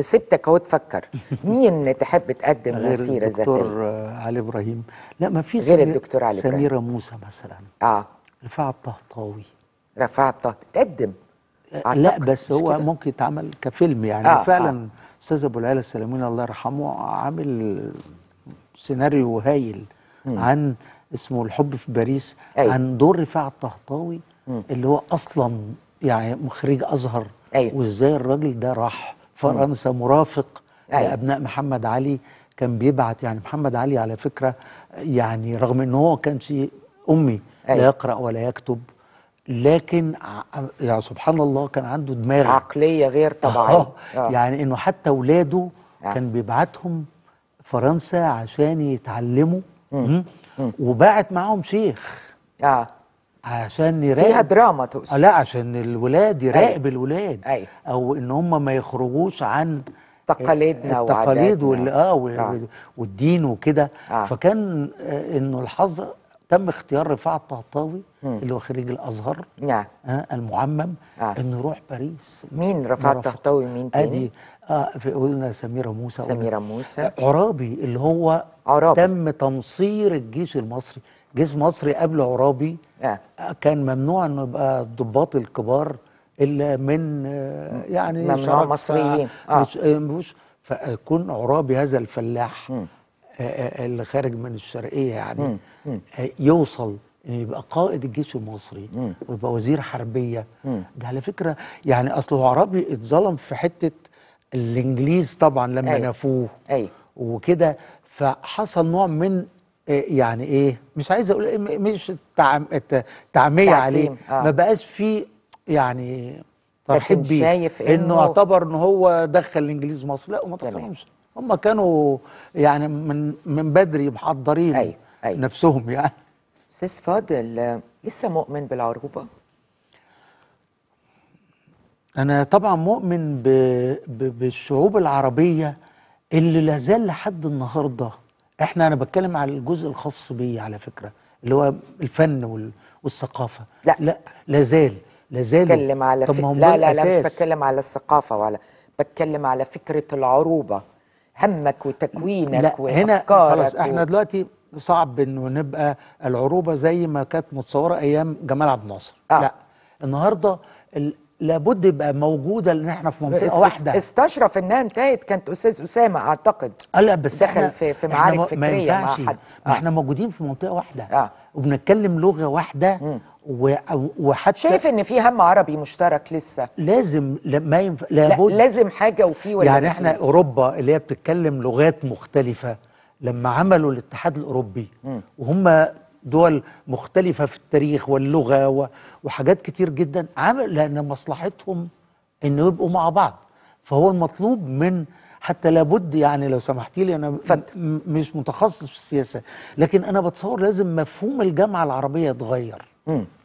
سبتك اهو تفكر مين تحب تقدم مسيره ذاتيه؟ الدكتور آه، علي ابراهيم لا ما في غير الدكتور علي ابراهيم سميره موسى مثلا اه رفاعة الطهطاوي رفاعة الطهطاوي تقدم آه، لا بس هو ممكن يتعمل كفيلم يعني آه فعلا آه. استاذ آه. ابو العلا السلامين الله يرحمه عامل سيناريو هايل مم. عن اسمه الحب في باريس أي. أيوه. عن دور رفاعة الطهطاوي اللي هو اصلا يعني مخرج ازهر أي. أيوه. وازاي الراجل ده راح فرنسا مرافق أيوة. لابناء محمد علي كان بيبعت يعني محمد علي على فكره يعني رغم ان هو كانش امي أيوة. لا يقرا ولا يكتب لكن يعني سبحان الله كان عنده دماغ عقليه غير طبيعيه آه. آه. يعني انه حتى اولاده آه. كان بيبعتهم فرنسا عشان يتعلموا وبعت معاهم شيخ اه عشان يراقب فيها دراما تقصد آه، لا عشان الولاد أيوه. يراقب أيه. الولاد أيه. او ان هم ما يخرجوش عن تقاليدنا آه، التقاليد آه، وال اه والدين وكده آه. فكان انه الحظ تم اختيار رفاعة الطهطاوي اللي هو خريج الازهر نعم آه المعمم آه. انه يروح باريس مين رفاعة الطهطاوي مين تاني؟ ادي اه قلنا سميره موسى سميره موسى عرابي اللي هو عرابي. تم تنصير الجيش المصري جيش مصري قبل عرابي كان ممنوع انه يبقى الضباط الكبار الا من آه، يعني ممنوع آه، مصريين آه. آه، فكون عرابي هذا الفلاح اللي خارج من الشرقيه يعني مم. يوصل انه يبقى قائد الجيش المصري مم. ويبقى وزير حربيه مم. ده على فكره يعني اصله عرابي اتظلم في حته الانجليز طبعا لما أي. نفوه أي. وكده فحصل نوع من إيه، يعني ايه مش عايز اقول إيه، مش تعم تعميه عليه آه. ما بقاش في يعني ترحيب بيه انه, إنه اعتبر ان هو دخل الانجليز مصر لا وما دخلهمش هم كانوا يعني من من بدري محضرين أيوة. أيوة. نفسهم يعني استاذ فاضل لسه مؤمن بالعروبه انا طبعا مؤمن ب... ب... بالشعوب العربيه اللي لازال لحد النهارده احنا انا بتكلم على الجزء الخاص بي على فكره اللي هو الفن والثقافه لا لا لازال لازال بتكلم على فك... لا لا لا مش بتكلم على الثقافه ولا بتكلم على فكره العروبه همك وتكوينك لا هنا خلاص و... احنا دلوقتي صعب انه نبقى العروبه زي ما كانت متصوره ايام جمال عبد الناصر آه. لا النهارده لابد يبقى موجوده لان احنا في منطقه واحده استشرف انها انتهت كانت استاذ اسامه اعتقد آه، لا بس دخل احنا في في معارك فكريه ما مع حد ما احنا آه. موجودين في منطقه واحده آه. وبنتكلم لغه واحده وحتى شايف ان في هم عربي مشترك لسه لازم ما ينف... لابد لا لازم حاجه وفي ولا يعني احنا فيه. اوروبا اللي هي بتتكلم لغات مختلفه لما عملوا الاتحاد الاوروبي وهم دول مختلفة في التاريخ واللغة وحاجات كتير جدا عمل لأن مصلحتهم أنه يبقوا مع بعض فهو المطلوب من حتى لابد يعني لو سمحتي لي انا مش متخصص في السياسه لكن انا بتصور لازم مفهوم الجامعه العربيه يتغير